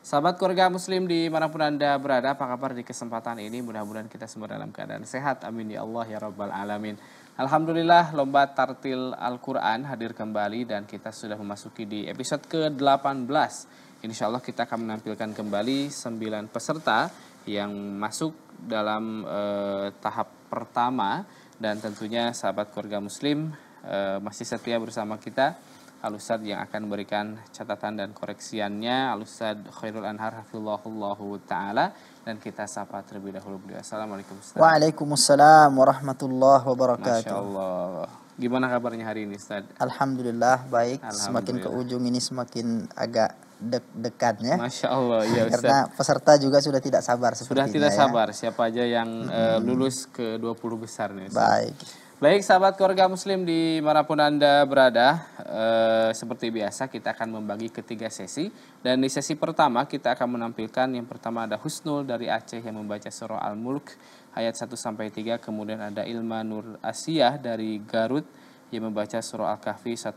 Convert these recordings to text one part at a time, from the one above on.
Sahabat keluarga muslim dimanapun Anda berada, apa kabar di kesempatan ini? Mudah-mudahan kita semua dalam keadaan sehat. Amin ya Allah ya Rabbal Alamin. Alhamdulillah lomba tartil Al-Quran hadir kembali dan kita sudah memasuki di episode ke-18. Insya Allah kita akan menampilkan kembali 9 peserta yang masuk dalam eh, tahap pertama. Dan tentunya sahabat keluarga muslim eh, masih setia bersama kita Alusad yang akan memberikan catatan dan koreksiannya Alusad Khairul Anhar Hafizullahu Ta'ala dan kita sapa terlebih dahulu beliau Assalamualaikum Ustaz Waalaikumsalam Warahmatullahi Wabarakatuh Masya Allah Gimana kabarnya hari ini Ustaz? Alhamdulillah baik Alhamdulillah. Semakin ke ujung ini semakin agak de dekatnya Masya Allah, ya Ustaz. Karena peserta juga sudah tidak sabar Sudah tidak ya. sabar, siapa aja yang hmm. uh, lulus ke 20 besar nih Ustaz. Baik. Baik sahabat keluarga muslim dimanapun Anda berada, e, seperti biasa kita akan membagi ketiga sesi. Dan di sesi pertama kita akan menampilkan yang pertama ada Husnul dari Aceh yang membaca surah Al-Mulk ayat 1-3. Kemudian ada Ilma Nur Asiyah dari Garut yang membaca surah Al-Kahfi 1-5.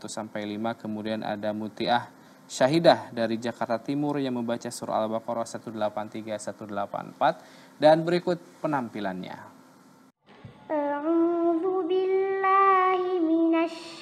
Kemudian ada Mutiah Syahidah dari Jakarta Timur yang membaca surah Al-Baqarah 183-184. Dan berikut penampilannya.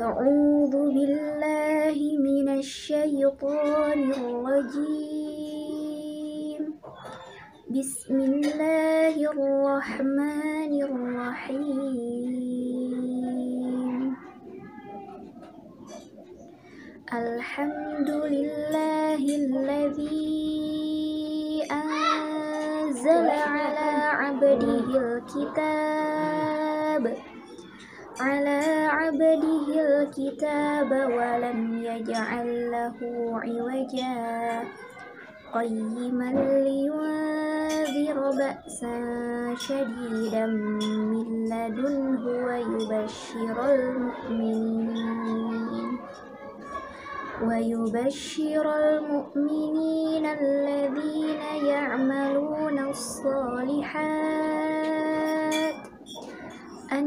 أعوذ بالله من الشيطان الرجيم بسم الله الرحمن الرحيم الحمد لله الذي أنزل على عبده الكتاب على عبده الكتاب ولم يجعل له عوجا قيما لينذر بأسا شديدا من لدنه ويبشر المؤمنين ويبشر المؤمنين الذين يعملون الصالحات أن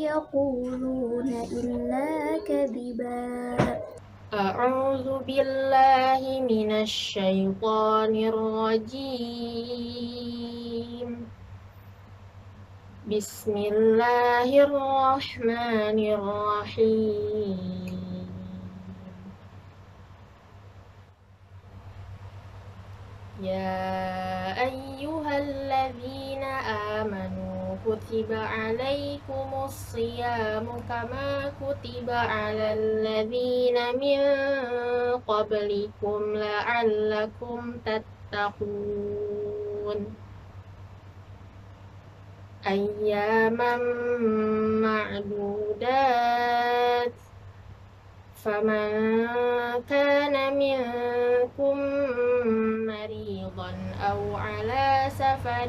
يقولون إلا كذبا أعوذ بالله من الشيطان الرجيم بسم الله الرحمن الرحيم يا أيها الذين آمنوا كتب عليكم الصيام كما كتب على الذين من قبلكم لعلكم تتقون أياما معدودات فمن كان منكم مريضا أو على سفر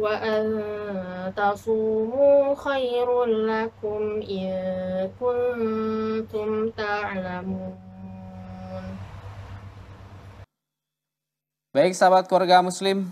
وأن تصوموا خير لكم إن كنتم تعلمون Baik sahabat keluarga muslim,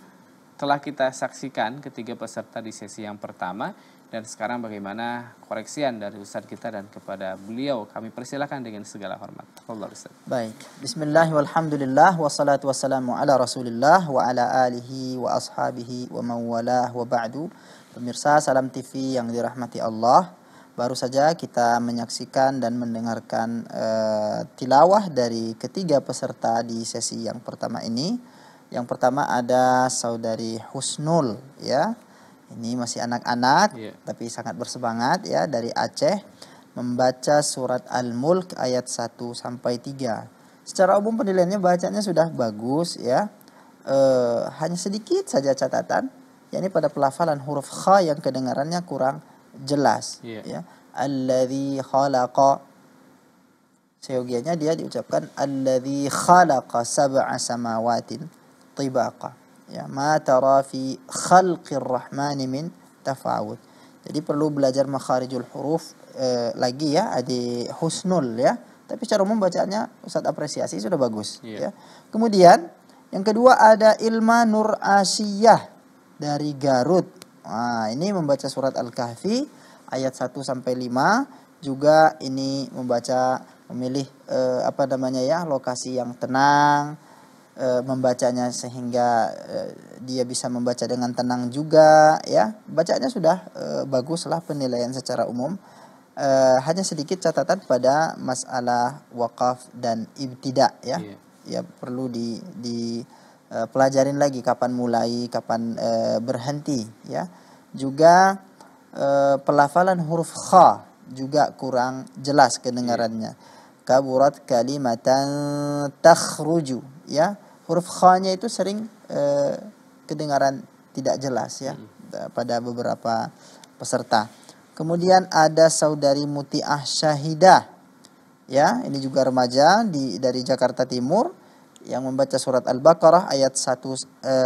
telah kita saksikan ketiga peserta di sesi yang pertama dan sekarang bagaimana koreksian dari Ustadz kita dan kepada beliau kami persilakan dengan segala hormat. Allah Ustaz. Baik. Bismillahirrahmanirrahim. Wassalatu wassalamu ala Rasulillah wa ala alihi wa ashabihi wa mawalah wa ba'du. Pemirsa Salam TV yang dirahmati Allah. Baru saja kita menyaksikan dan mendengarkan uh, tilawah dari ketiga peserta di sesi yang pertama ini. Yang pertama ada saudari Husnul ya. Ini masih anak-anak yeah. tapi sangat bersemangat ya dari Aceh membaca surat Al-Mulk ayat 1 sampai 3. Secara umum penilaiannya bacanya sudah bagus ya. E, hanya sedikit saja catatan yakni pada pelafalan huruf kha yang kedengarannya kurang jelas yeah. ya. Allazi khalaqa seyogianya dia diucapkan alladzi khalaqa sab'a samawatin tibaqa ya ma tara fi khalqir rahmani min tafawud jadi perlu belajar makharijul huruf eh, lagi ya di husnul ya tapi secara umum bacaannya Ustaz apresiasi sudah bagus yeah. ya kemudian yang kedua ada Ilma Nur Asiyah dari Garut nah, ini membaca surat Al-Kahfi ayat 1 sampai 5 juga ini membaca memilih eh, apa namanya ya lokasi yang tenang e, membacanya sehingga e, dia bisa membaca dengan tenang juga ya bacanya sudah e, eh, bagus lah penilaian secara umum e, hanya sedikit catatan pada masalah wakaf dan ibtidak ya yeah. ya perlu di di e, pelajarin lagi kapan mulai kapan e, berhenti ya juga e, pelafalan huruf kha juga kurang jelas kedengarannya yeah. kaburat kalimatan takhruju ya huruf khanya itu sering eh, kedengaran tidak jelas ya hmm. pada beberapa peserta. Kemudian ada saudari Mutiah Syahidah. Ya, ini juga remaja di dari Jakarta Timur yang membaca surat Al-Baqarah ayat 1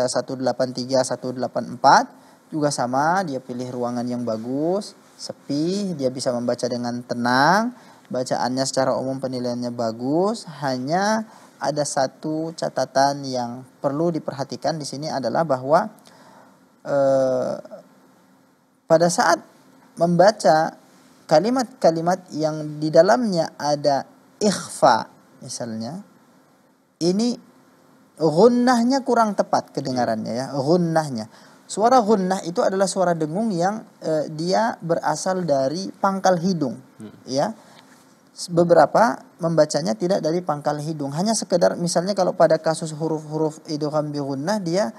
eh, 183 184 juga sama, dia pilih ruangan yang bagus, sepi, dia bisa membaca dengan tenang, bacaannya secara umum penilaiannya bagus, hanya ada satu catatan yang perlu diperhatikan di sini adalah bahwa eh, pada saat membaca kalimat-kalimat yang di dalamnya ada ikhfa misalnya ini gunnahnya kurang tepat kedengarannya ya gunnahnya suara gunnah itu adalah suara dengung yang eh, dia berasal dari pangkal hidung hmm. ya beberapa membacanya tidak dari pangkal hidung hanya sekedar misalnya kalau pada kasus huruf-huruf idgham bi gunnah dia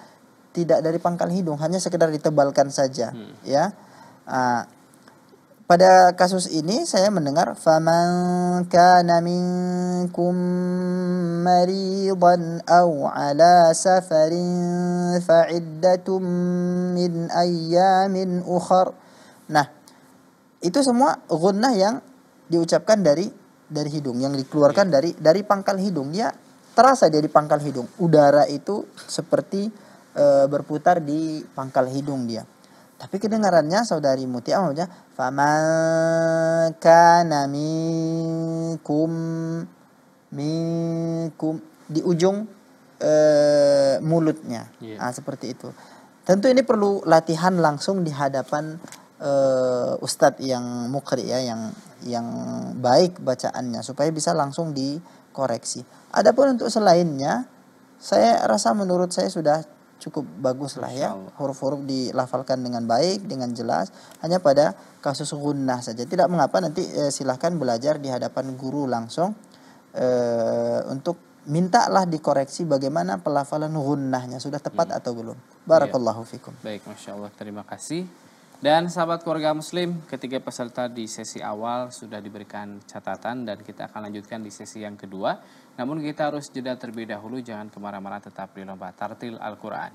tidak dari pangkal hidung hanya sekedar ditebalkan saja hmm. ya uh, pada kasus ini saya mendengar faman kana minkum maridan aw ala safarin iddatum min ayyamin ukhar nah itu semua gunnah yang diucapkan dari dari hidung yang dikeluarkan iya. dari dari pangkal hidung ya terasa dia di pangkal hidung udara itu seperti e, berputar di pangkal hidung dia tapi kedengarannya saudari Mutia maksudnya faman kana minkum minkum di ujung e, mulutnya yeah. Iya. nah, seperti itu tentu ini perlu latihan langsung di hadapan uh, ustadz yang mukri ya yang yang baik bacaannya supaya bisa langsung dikoreksi. Adapun untuk selainnya saya rasa menurut saya sudah cukup bagus lah ya huruf-huruf dilafalkan dengan baik dengan jelas hanya pada kasus gunnah saja tidak mengapa nanti eh, silahkan belajar di hadapan guru langsung eh, untuk mintalah dikoreksi bagaimana pelafalan gunnahnya sudah tepat hmm. atau belum barakallahu iya. fikum baik masya Allah terima kasih dan sahabat keluarga muslim, ketiga peserta di sesi awal sudah diberikan catatan dan kita akan lanjutkan di sesi yang kedua. Namun kita harus jeda terlebih dahulu, jangan kemana-mana tetap di lomba tartil Al-Quran.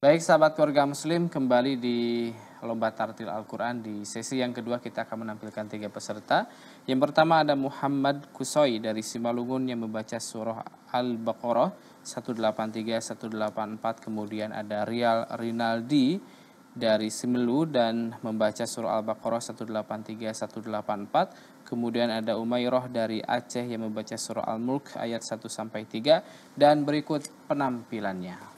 Baik sahabat keluarga muslim, kembali di lomba tartil Al-Quran. Di sesi yang kedua kita akan menampilkan tiga peserta. Yang pertama ada Muhammad Kusoi dari Simalungun yang membaca surah Al-Baqarah 183, 184. Kemudian ada Rial Rinaldi dari Simelu dan membaca surah Al-Baqarah 183, 184. Kemudian ada Umairah dari Aceh yang membaca surah Al-Mulk ayat 1 sampai 3 dan berikut penampilannya.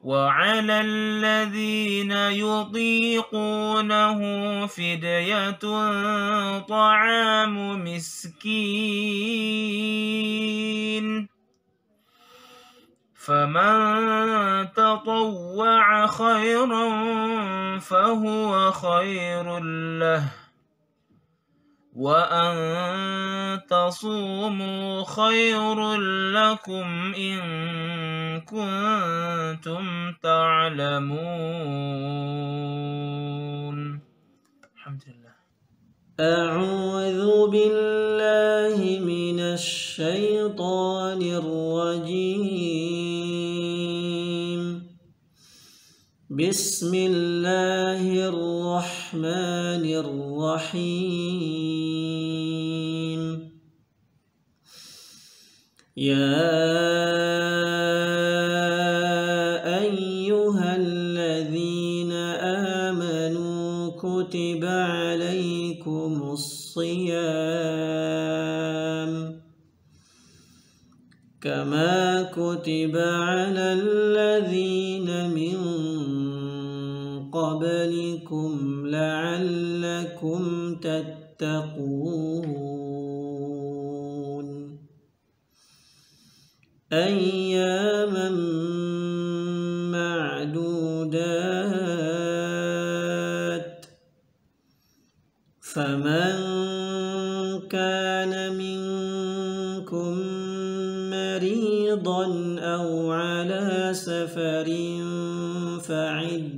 وعلى الذين يطيقونه فدية طعام مسكين فمن تطوع خيرا فهو خير له وأن تصوموا خير لكم إن كنتم تعلمون الحمد لله أعوذ بالله من الشيطان الرجيم بسم الله الرحمن الرحيم يا أيها الذين آمنوا كتب عليكم الصيام كما كتب على الذين من قبلكم لعلكم تتقون أياما معدودات فمن كان منكم مريضا أو على سفر فعد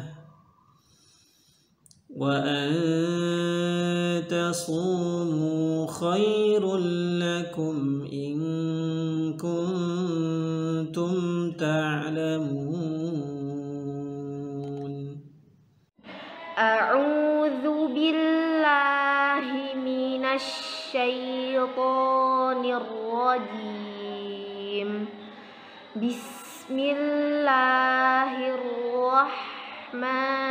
وأن تصوموا خير لكم إن كنتم تعلمون أعوذ بالله من الشيطان الرجيم بسم الله الرحمن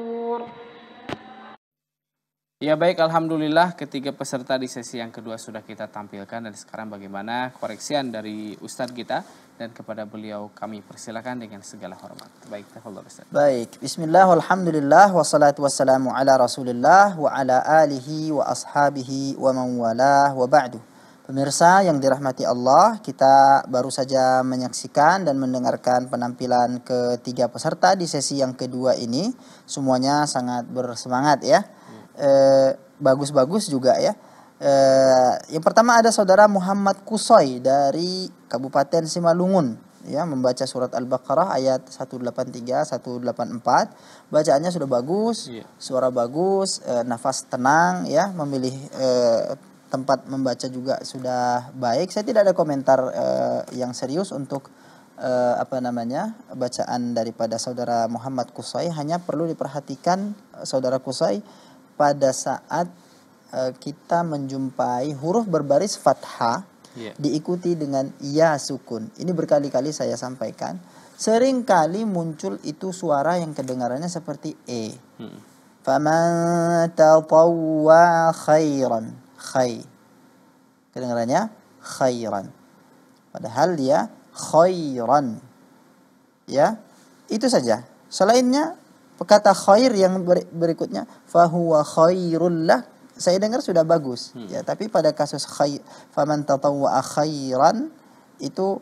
Ya baik, Alhamdulillah ketiga peserta di sesi yang kedua sudah kita tampilkan dan sekarang bagaimana koreksian dari Ustadz kita dan kepada beliau kami persilakan dengan segala hormat. Baik, tafadhol Ustadz. Baik, Bismillah, Alhamdulillah, wassalatu wassalamu ala rasulillah wa ala alihi wa ashabihi wa man walah wa ba'du. Pemirsa yang dirahmati Allah, kita baru saja menyaksikan dan mendengarkan penampilan ketiga peserta di sesi yang kedua ini. Semuanya sangat bersemangat ya Eh, bagus-bagus eh, juga ya. Eh, yang pertama ada saudara Muhammad Kusoy dari Kabupaten Simalungun ya membaca surat Al-Baqarah ayat 183 184 bacaannya sudah bagus iya. suara bagus e, nafas tenang ya memilih e, tempat membaca juga sudah baik saya tidak ada komentar e, yang serius untuk e, apa namanya bacaan daripada saudara Muhammad Kusai hanya perlu diperhatikan saudara Kusai pada saat uh, kita menjumpai huruf berbaris fathah yeah. diikuti dengan ya sukun. Ini berkali-kali saya sampaikan. Seringkali muncul itu suara yang kedengarannya seperti e. Hmm. Faman tatawwa khairan Khai. Kedengarannya khairan. Padahal dia khairan. Ya. Itu saja. Selainnya Kata khair yang berikutnya fahuwa khairul lah. Saya dengar sudah bagus. Hmm. Ya, tapi pada kasus khair faman tatawwa khairan itu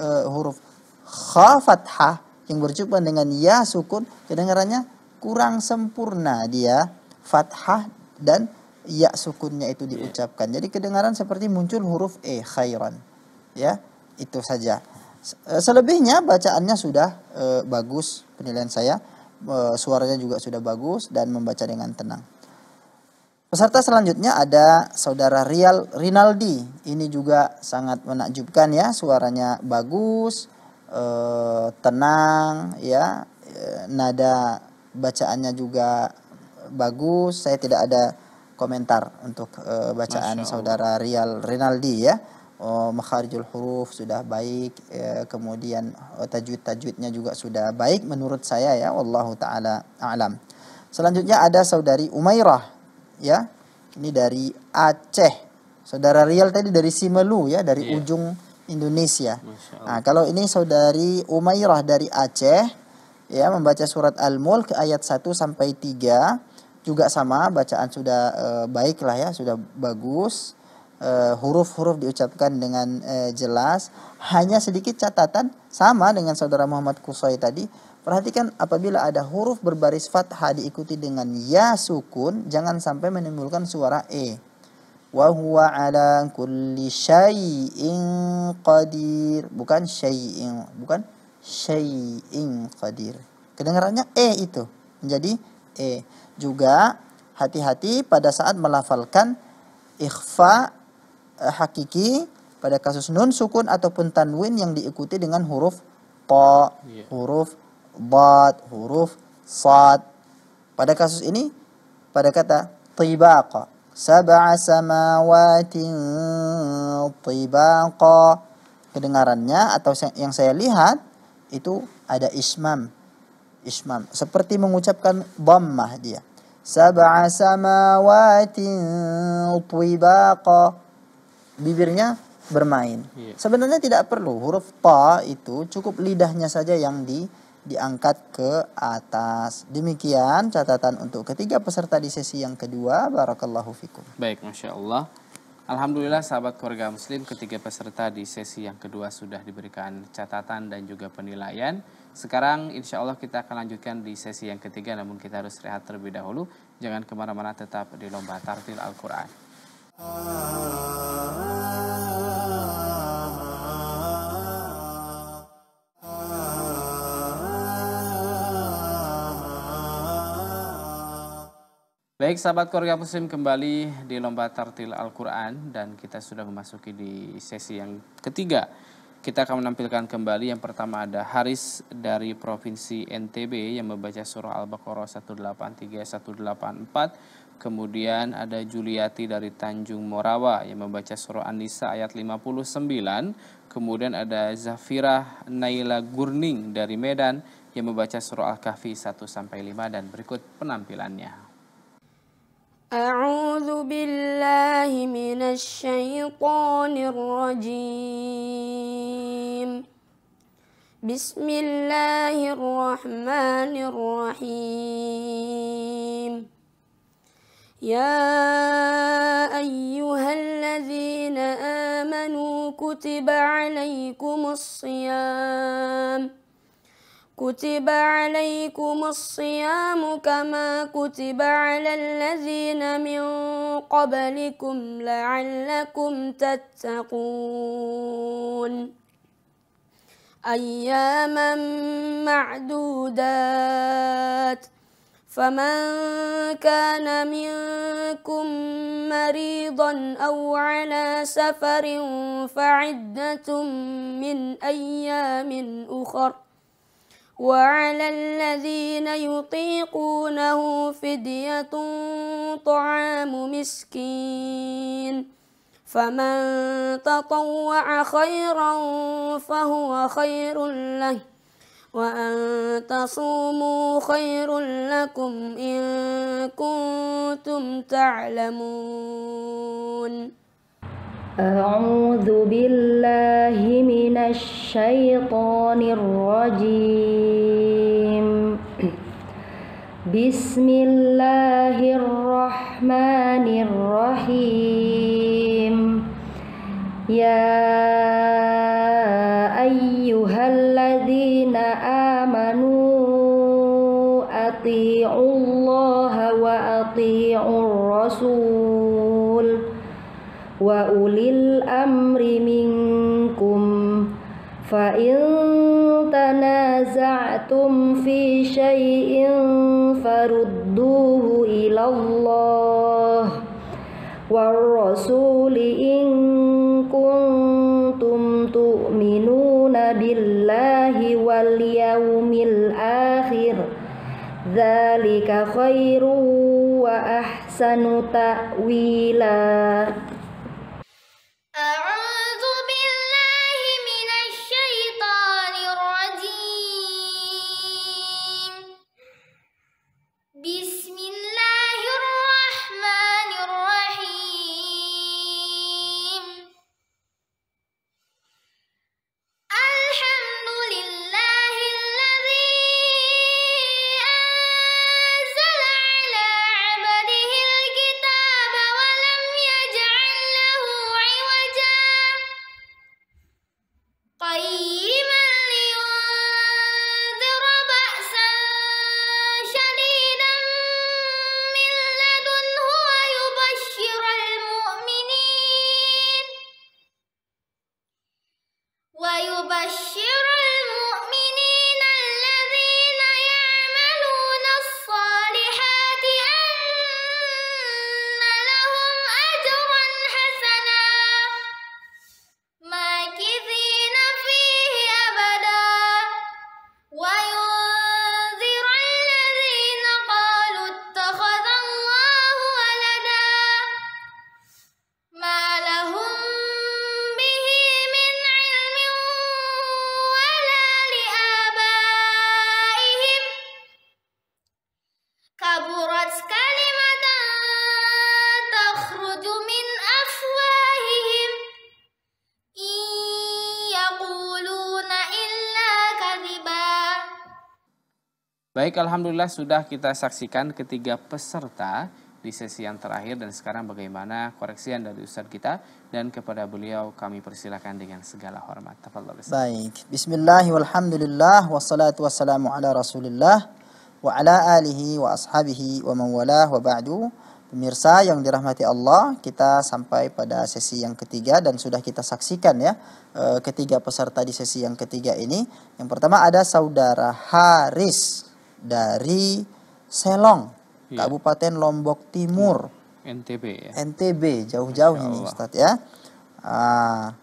uh, huruf kha fathah yang berjumpa dengan ya sukun kedengarannya kurang sempurna dia fathah dan ya sukunnya itu iya. diucapkan. Jadi kedengaran seperti muncul huruf e khairan. Ya, itu saja. Eh, selebihnya bacaannya sudah uh, bagus penilaian saya. Eh, suaranya juga sudah bagus dan membaca dengan tenang. Peserta selanjutnya ada saudara Rial Rinaldi. Ini juga sangat menakjubkan ya, suaranya bagus, eh, tenang ya, eh, nada bacaannya juga bagus. Saya tidak ada komentar untuk bacaan saudara Rial Rinaldi ya. Oh, makharijul huruf sudah baik ya, kemudian oh, tajwid-tajwidnya juga sudah baik menurut saya ya Allah taala alam selanjutnya ada saudari Umairah ya ini dari Aceh saudara Rial tadi dari Simelu ya dari yeah. ujung Indonesia nah kalau ini saudari Umairah dari Aceh ya membaca surat Al-Mulk ayat 1 sampai 3 juga sama bacaan sudah e, baiklah baik lah ya sudah bagus Eh, huruf-huruf diucapkan dengan uh, jelas. Hanya sedikit catatan sama dengan saudara Muhammad Kusoy tadi. Perhatikan apabila ada huruf berbaris fathah diikuti dengan ya sukun, jangan sampai menimbulkan suara e. Wa huwa ala kulli syai'in qadir, bukan syai'in, bukan syai'in qadir. Kedengarannya e itu menjadi e. Juga hati-hati pada saat melafalkan ikhfa Eh, hakiki pada kasus nun sukun ataupun tanwin yang diikuti dengan huruf ta, iya. yeah. huruf bat, huruf sad. Pada kasus ini pada kata tibaqa sab'a samawatin tibaqa kedengarannya atau yang saya lihat itu ada ismam ismam seperti mengucapkan dhammah dia sab'a samawatin tibaqa bibirnya bermain. Yeah. Sebenarnya tidak perlu huruf ta itu cukup lidahnya saja yang di diangkat ke atas. Demikian catatan untuk ketiga peserta di sesi yang kedua. Barakallahu fikum. Baik, Masya Allah. Alhamdulillah sahabat keluarga muslim ketiga peserta di sesi yang kedua sudah diberikan catatan dan juga penilaian. Sekarang insya Allah kita akan lanjutkan di sesi yang ketiga namun kita harus rehat terlebih dahulu. Jangan kemana-mana tetap di lomba tartil Al-Quran. Ah. Baik sahabat keluarga muslim kembali di lomba tartil Al-Quran dan kita sudah memasuki di sesi yang ketiga. Kita akan menampilkan kembali yang pertama ada Haris dari Provinsi NTB yang membaca surah Al-Baqarah 183-184. Kemudian ada Juliati dari Tanjung Morawa yang membaca surah An-Nisa ayat 59. Kemudian ada Zafira Naila Gurning dari Medan yang membaca surah Al-Kahfi 1 5 dan berikut penampilannya. أعوذ بالله من الشيطان الرجيم بسم الله الرحمن الرحيم يا أيها الذين آمنوا كتب عليكم الصيام كتب عليكم الصيام كما كتب على الذين من قبلكم لعلكم تتقون أياما معدودات فمن كان منكم مريضا أو على سفر فعدة من أيام أخر وعلى الذين يطيقونه فدية طعام مسكين فمن تطوع خيرا فهو خير له وأن تصوموا خير لكم إن كنتم تعلمون أعوذ بالله من الشيطان الرجيم بسم الله الرحمن الرحيم يا أيها الذين آمنوا أطيعوا الله وأطيعوا الرسول wa ulil amri minkum fa in tanaza'tum fi shayin farudduhu ila Allah war rasul in kuntum tu'minuna billahi wal yaumil akhir dzalika khairu wa ahsanu ta'wila Baik, Alhamdulillah sudah kita saksikan ketiga peserta di sesi yang terakhir dan sekarang bagaimana koreksian dari Ustadz kita dan kepada beliau kami persilakan dengan segala hormat. Tafadhol. Baik, Bismillahirrahmanirrahim. Wassalatu wassalamu ala Rasulillah wa ala alihi wa ashabihi wa man walah wa ba'du. Pemirsa yang dirahmati Allah, kita sampai pada sesi yang ketiga dan sudah kita saksikan ya eh, ketiga peserta di sesi yang ketiga ini. Yang pertama ada saudara Haris dari Selong, ya. Kabupaten Lombok Timur. NTB ya. NTB jauh-jauh ini Ustadz ya. Uh,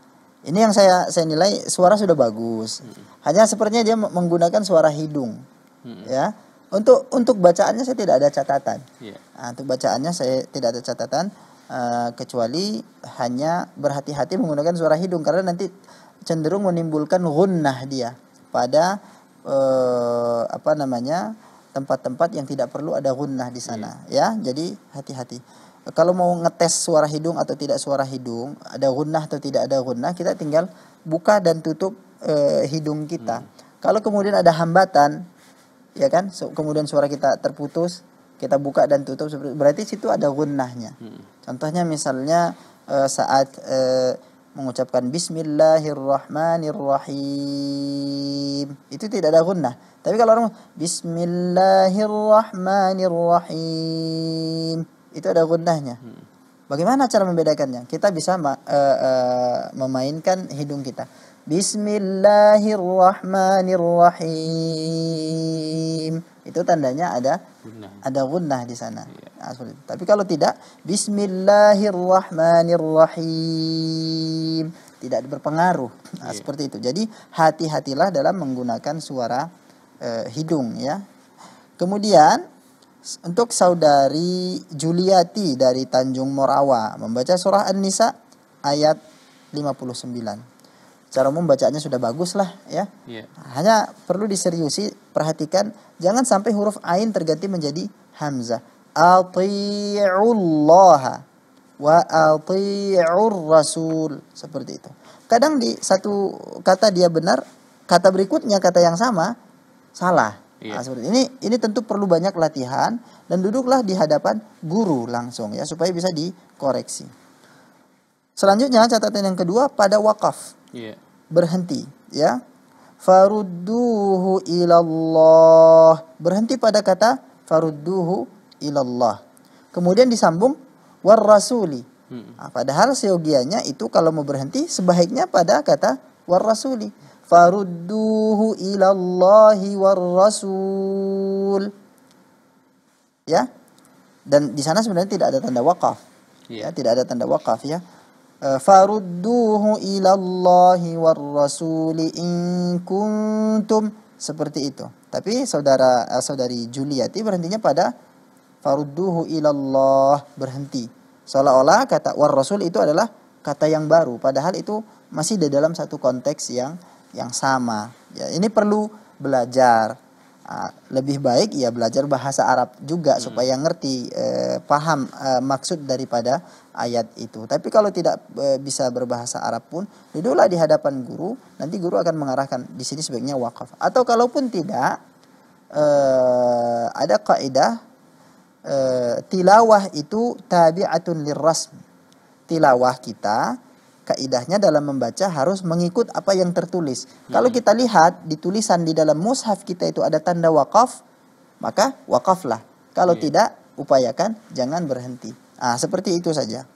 ini yang saya saya nilai suara sudah bagus. Hmm. Hanya sepertinya dia menggunakan suara hidung. Hmm. Ya. Untuk untuk bacaannya saya tidak ada catatan. Yeah. Iya. Uh, untuk bacaannya saya tidak ada catatan uh, kecuali hanya berhati-hati menggunakan suara hidung karena nanti cenderung menimbulkan gunnah dia pada eh, apa namanya tempat-tempat yang tidak perlu ada gunnah di sana yeah. ya jadi hati-hati kalau mau ngetes suara hidung atau tidak suara hidung ada gunnah atau tidak ada gunnah kita tinggal buka dan tutup eh, hidung kita hmm. kalau kemudian ada hambatan ya kan so, kemudian suara kita terputus kita buka dan tutup berarti situ ada gunnahnya hmm. contohnya misalnya eh, saat eh, mengucapkan bismillahirrahmanirrahim. Itu tidak ada guna Tapi kalau orang bismillahirrahmanirrahim itu ada gunanya hmm. Bagaimana cara membedakannya? Kita bisa uh, uh, memainkan hidung kita. Bismillahirrahmanirrahim. Itu tandanya ada gunnah. ada gunnah di sana. Ya. Nah, Tapi kalau tidak bismillahirrahmanirrahim tidak berpengaruh. Nah, ya. seperti itu. Jadi hati-hatilah dalam menggunakan suara eh, hidung ya. Kemudian untuk saudari Juliati dari Tanjung Morawa membaca surah An-Nisa ayat 59 secara umum bacaannya sudah bagus lah ya. Yeah. Hanya perlu diseriusi, perhatikan jangan sampai huruf ain terganti menjadi hamzah. Ati'ullah wa ati'ur rasul seperti itu. Kadang di satu kata dia benar, kata berikutnya kata yang sama salah. Iya. Nah, seperti ini ini tentu perlu banyak latihan dan duduklah di hadapan guru langsung ya supaya bisa dikoreksi. Selanjutnya catatan yang kedua pada wakaf yeah. berhenti ya farudduhu ilallah berhenti pada kata farudduhu ilallah kemudian disambung war rasuli hmm. nah, padahal seyogianya itu kalau mau berhenti sebaiknya pada kata war rasuli farudduhu ilallahi war rasul ya dan di sana sebenarnya tidak ada tanda wakaf yeah. ya tidak ada tanda wakaf ya Eh, farudduhu ilallahi war rasuli in kuntum seperti itu. Tapi saudara eh, saudari Juliati berhentinya pada farudduhu ilallah berhenti. Seolah-olah kata war rasul itu adalah kata yang baru padahal itu masih di dalam satu konteks yang yang sama. Ya, ini perlu belajar Ah, lebih baik ya belajar bahasa Arab juga hmm. supaya ngerti eh, paham eh, maksud daripada ayat itu. Tapi kalau tidak eh, bisa berbahasa Arab pun duduklah di hadapan guru, nanti guru akan mengarahkan di sini sebaiknya wakaf. Atau kalaupun tidak eh, ada kaidah eh, tilawah itu tabi'atun lirrasm. Tilawah kita kaidahnya dalam membaca harus mengikut apa yang tertulis. Hmm. Kalau kita lihat di tulisan di dalam mushaf kita itu ada tanda wakaf, maka wakaflah. Kalau hmm. tidak, upayakan jangan berhenti. Ah, seperti itu saja.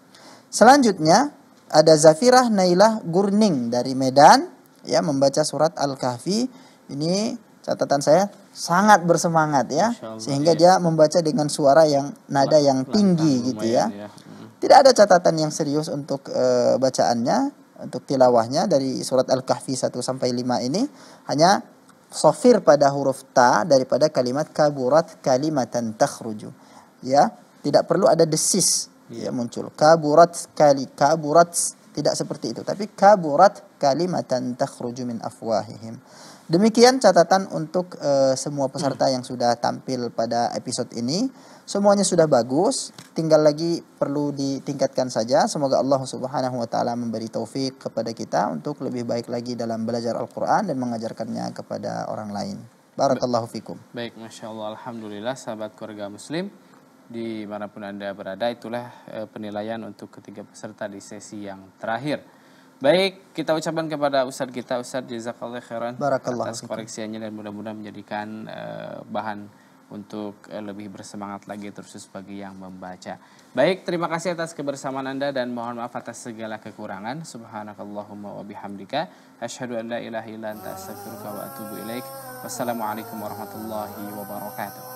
Selanjutnya ada Zafirah Nailah Gurning dari Medan ya membaca surat Al-Kahfi. Ini catatan saya sangat bersemangat ya sehingga iya. dia membaca dengan suara yang nada yang tinggi gitu ya. ya. Tidak ada catatan yang serius untuk e, bacaannya, untuk tilawahnya dari surat Al-Kahfi 1 sampai 5 ini hanya sofir pada huruf ta daripada kalimat kaburat kalimatan takhruju. Ya, tidak perlu ada desis yeah. ya muncul. Kaburat kali kaburat tidak seperti itu, tapi kaburat kalimatan takhruju min afwahihim. Demikian catatan untuk uh, semua peserta yang sudah tampil pada episode ini. Semuanya sudah bagus tinggal lagi perlu ditingkatkan saja. Semoga Allah Subhanahu wa taala memberi taufik kepada kita untuk lebih baik lagi dalam belajar Al-Qur'an dan mengajarkannya kepada orang lain. Barakallahu fikum. Baik, Masya Allah. Alhamdulillah sahabat keluarga muslim dimanapun Anda berada itulah eh, penilaian untuk ketiga peserta di sesi yang terakhir. Baik, kita ucapkan kepada Ustadz kita, Ustadz Jazakallah Khairan atas koreksiannya dan mudah-mudahan menjadikan uh, bahan untuk eh, lebih bersemangat lagi terus bagi yang membaca. Baik, terima kasih atas kebersamaan Anda dan mohon maaf atas segala kekurangan. Subhanakallahumma wa bihamdika asyhadu an la ilaha illa anta astaghfiruka wa atubu ilaik. Wassalamualaikum warahmatullahi wabarakatuh.